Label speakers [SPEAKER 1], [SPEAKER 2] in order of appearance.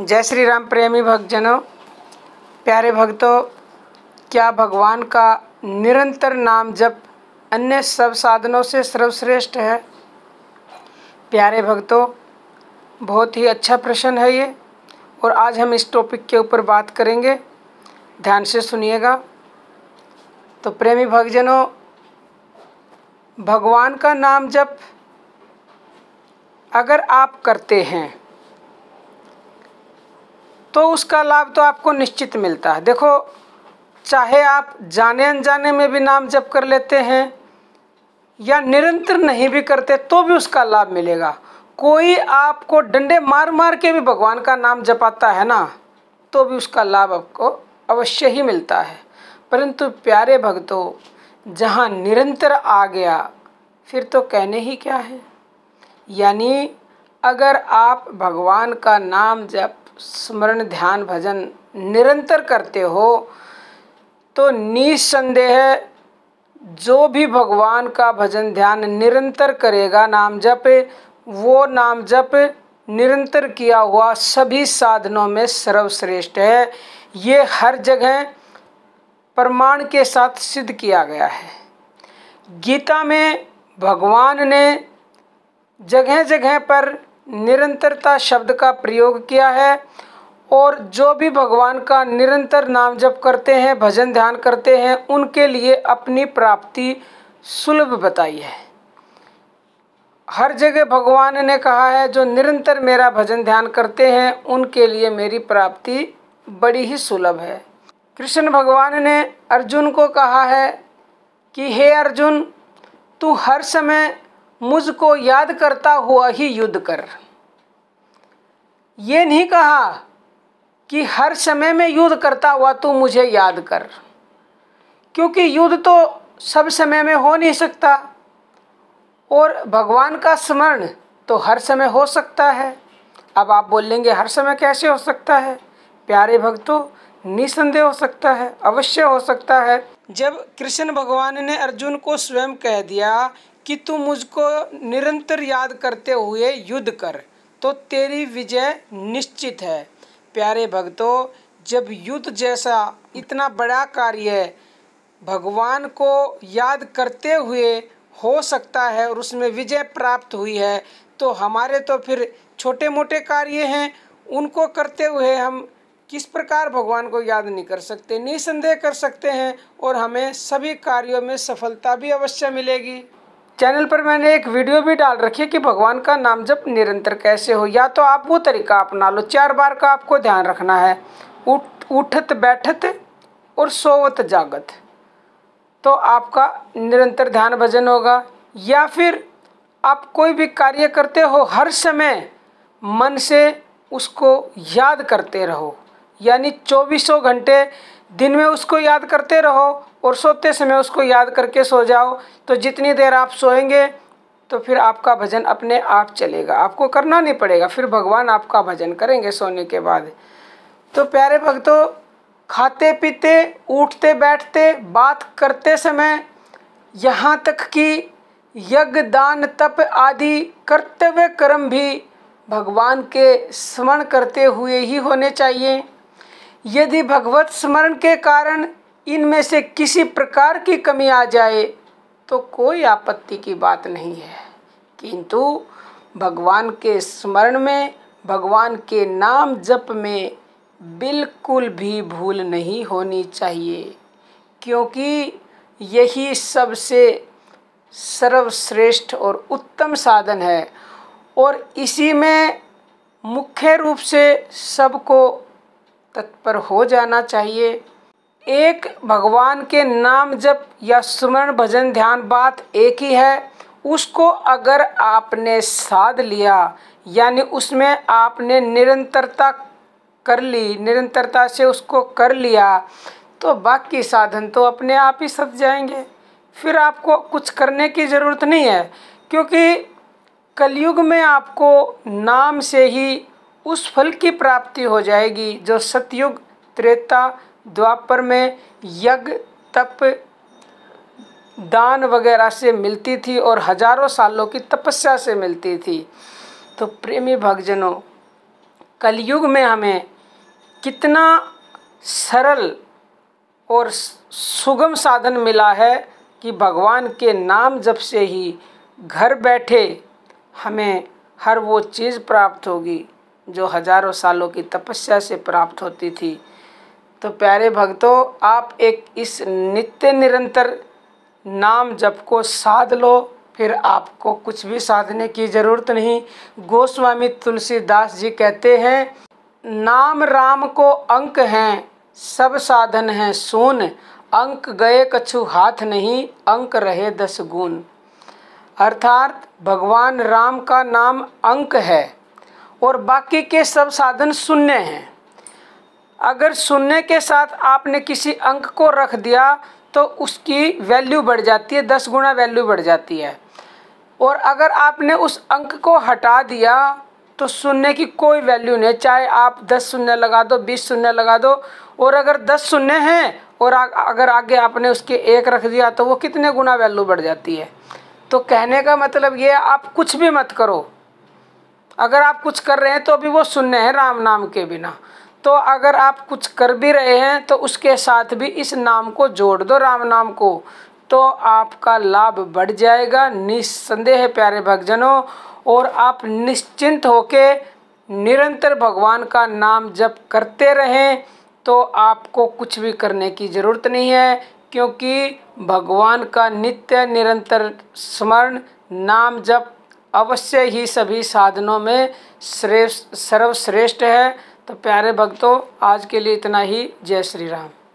[SPEAKER 1] जय श्री राम प्रेमी भक्तजनों प्यारे भक्तों क्या भगवान का निरंतर नाम जप अन्य सब साधनों से सर्वश्रेष्ठ है प्यारे भक्तों बहुत ही अच्छा प्रश्न है ये और आज हम इस टॉपिक के ऊपर बात करेंगे ध्यान से सुनिएगा तो प्रेमी भक्तजनों भगवान का नाम जप अगर आप करते हैं तो उसका लाभ तो आपको निश्चित मिलता है देखो चाहे आप जाने अनजाने में भी नाम जप कर लेते हैं या निरंतर नहीं भी करते तो भी उसका लाभ मिलेगा कोई आपको डंडे मार मार के भी भगवान का नाम जपाता है ना तो भी उसका लाभ आपको अवश्य ही मिलता है परंतु प्यारे भक्तों जहाँ निरंतर आ गया फिर तो कहने ही क्या है यानी अगर आप भगवान का नाम जप स्मरण ध्यान भजन निरंतर करते हो तो निसंदेह जो भी भगवान का भजन ध्यान निरंतर करेगा नाम जप वो नाम जप निरंतर किया हुआ सभी साधनों में सर्वश्रेष्ठ है ये हर जगह प्रमाण के साथ सिद्ध किया गया है गीता में भगवान ने जगह जगह पर निरंतरता शब्द का प्रयोग किया है और जो भी भगवान का निरंतर नाम जप करते हैं भजन ध्यान करते हैं उनके लिए अपनी प्राप्ति सुलभ बताई है हर जगह भगवान ने कहा है जो निरंतर मेरा भजन ध्यान करते हैं उनके लिए मेरी प्राप्ति बड़ी ही सुलभ है कृष्ण भगवान ने अर्जुन को कहा है कि हे अर्जुन तू हर समय मुझको याद करता हुआ ही युद्ध कर ये नहीं कहा कि हर समय में युद्ध करता हुआ तू मुझे याद कर क्योंकि युद्ध तो सब समय में हो नहीं सकता और भगवान का स्मरण तो हर समय हो सकता है अब आप बोलेंगे हर समय कैसे हो सकता है प्यारे भक्तों निसंदेह हो सकता है अवश्य हो सकता है जब कृष्ण भगवान ने अर्जुन को स्वयं कह दिया कि तू मुझको निरंतर याद करते हुए युद्ध कर तो तेरी विजय निश्चित है प्यारे भक्तों जब युद्ध जैसा इतना बड़ा कार्य भगवान को याद करते हुए हो सकता है और उसमें विजय प्राप्त हुई है तो हमारे तो फिर छोटे मोटे कार्य हैं उनको करते हुए हम किस प्रकार भगवान को याद नहीं कर सकते निसंदेह कर सकते हैं और हमें सभी कार्यों में सफलता भी अवश्य मिलेगी चैनल पर मैंने एक वीडियो भी डाल रखी है कि भगवान का नाम जब निरंतर कैसे हो या तो आप वो तरीका अपना लो चार बार का आपको ध्यान रखना है उठ उठत बैठत और सोवत जागत तो आपका निरंतर ध्यान भजन होगा या फिर आप कोई भी कार्य करते हो हर समय मन से उसको याद करते रहो यानी चौबीसों घंटे दिन में उसको याद करते रहो और सोते समय उसको याद करके सो जाओ तो जितनी देर आप सोएंगे तो फिर आपका भजन अपने आप चलेगा आपको करना नहीं पड़ेगा फिर भगवान आपका भजन करेंगे सोने के बाद तो प्यारे भक्तों खाते पीते उठते बैठते बात करते समय यहाँ तक कि यज्ञ दान तप आदि कर्तव्य कर्म भी भगवान के स्मरण करते हुए ही होने चाहिए यदि भगवत स्मरण के कारण इनमें से किसी प्रकार की कमी आ जाए तो कोई आपत्ति की बात नहीं है किंतु भगवान के स्मरण में भगवान के नाम जप में बिल्कुल भी भूल नहीं होनी चाहिए क्योंकि यही सबसे सर्वश्रेष्ठ और उत्तम साधन है और इसी में मुख्य रूप से सबको तत्पर हो जाना चाहिए एक भगवान के नाम जप या सुमरण भजन ध्यान बात एक ही है उसको अगर आपने साध लिया यानी उसमें आपने निरंतरता कर ली निरंतरता से उसको कर लिया तो बाकी साधन तो अपने आप ही सत जाएंगे फिर आपको कुछ करने की ज़रूरत नहीं है क्योंकि कलयुग में आपको नाम से ही उस फल की प्राप्ति हो जाएगी जो सतयुग त्रेता द्वापर में यज्ञ तप दान वगैरह से मिलती थी और हजारों सालों की तपस्या से मिलती थी तो प्रेमी भक्तजनों कलयुग में हमें कितना सरल और सुगम साधन मिला है कि भगवान के नाम जब से ही घर बैठे हमें हर वो चीज़ प्राप्त होगी जो हजारों सालों की तपस्या से प्राप्त होती थी तो प्यारे भक्तों आप एक इस नित्य निरंतर नाम जप को साध लो फिर आपको कुछ भी साधने की ज़रूरत नहीं गोस्वामी तुलसीदास जी कहते हैं नाम राम को अंक हैं सब साधन हैं सून अंक गए कछु हाथ नहीं अंक रहे दस गुण अर्थात भगवान राम का नाम अंक है और बाकी के सब साधन शून्य हैं अगर शून्य के साथ आपने किसी अंक को रख दिया तो उसकी वैल्यू बढ़ जाती है दस गुना वैल्यू बढ़ जाती है और अगर आपने उस अंक को हटा दिया तो शून्य की कोई वैल्यू नहीं चाहे आप दस शून्य लगा दो बीस शून्य लगा दो और अगर दस शून्य हैं और अगर आगे आपने उसके एक रख दिया तो वो कितने गुना वैल्यू बढ़ जाती है तो कहने का मतलब ये आप कुछ भी मत करो अगर आप कुछ कर रहे हैं तो अभी वो शून्य है राम नाम के बिना तो अगर आप कुछ कर भी रहे हैं तो उसके साथ भी इस नाम को जोड़ दो राम नाम को तो आपका लाभ बढ़ जाएगा निस्संदेह प्यारे भक्तजनों और आप निश्चिंत होके निरंतर भगवान का नाम जप करते रहें तो आपको कुछ भी करने की ज़रूरत नहीं है क्योंकि भगवान का नित्य निरंतर स्मरण नाम जप अवश्य ही सभी साधनों में श्रेष्ठ सर्वश्रेष्ठ है तो प्यारे भक्तों आज के लिए इतना ही जय श्री राम